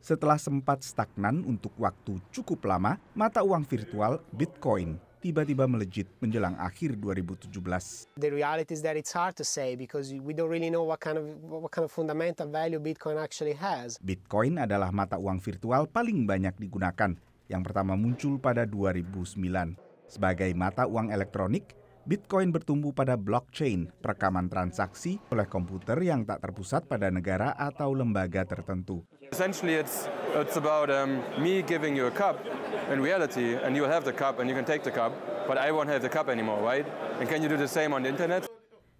Setelah sempat stagnan untuk waktu cukup lama, mata uang virtual Bitcoin tiba-tiba melejit menjelang akhir 2017. The reality is that it's hard to say because we don't really know what kind of what kind of fundamental value Bitcoin actually has. Bitcoin adalah mata uang virtual paling banyak digunakan yang pertama muncul pada 2009. Sebagai mata uang elektronik, Bitcoin bertumbuh pada blockchain, perekaman transaksi oleh komputer yang tak terpusat pada negara atau lembaga tertentu. Essentially, it's, it's about um, me giving you a cup in reality, and you'll have the cup and you can take the cup, but I won't have the cup anymore, right? And can you do the same on the internet?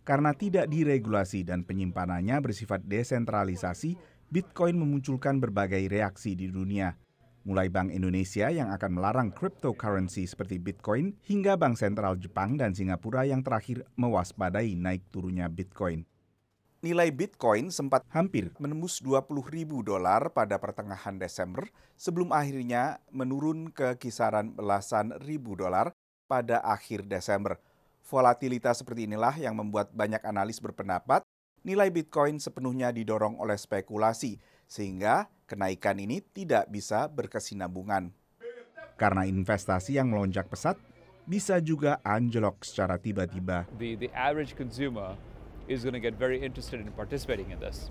Karena tidak diregulasi dan penyimpanannya bersifat desentralisasi, Bitcoin memunculkan berbagai reaksi di dunia. Mulai Bank Indonesia yang akan melarang cryptocurrency seperti Bitcoin, hingga Bank Sentral Jepang dan Singapura yang terakhir mewaspadai naik turunnya Bitcoin. Nilai Bitcoin sempat hampir menembus 20 ribu dolar pada pertengahan Desember sebelum akhirnya menurun ke kisaran belasan ribu dolar pada akhir Desember. Volatilitas seperti inilah yang membuat banyak analis berpendapat nilai Bitcoin sepenuhnya didorong oleh spekulasi sehingga kenaikan ini tidak bisa berkesinambungan. Karena investasi yang melonjak pesat, bisa juga anjlok secara tiba-tiba. The, the average consumer is going to get very interested in participating in this.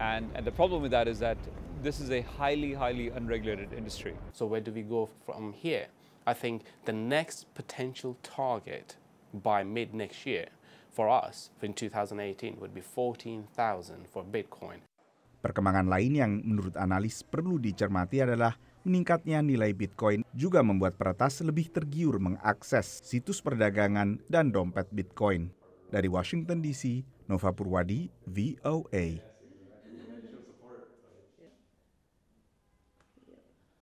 And, and the problem with that is that this is a highly, highly unregulated industry. So where do we go from here? I think the next potential target by mid next year for us in 2018 would be 14,000 for Bitcoin. Perkembangan lain yang menurut analis perlu dicermati adalah meningkatnya nilai Bitcoin juga membuat peretas lebih tergiur mengakses situs perdagangan dan dompet Bitcoin. Dari Washington DC, Nova Purwadi, VOA.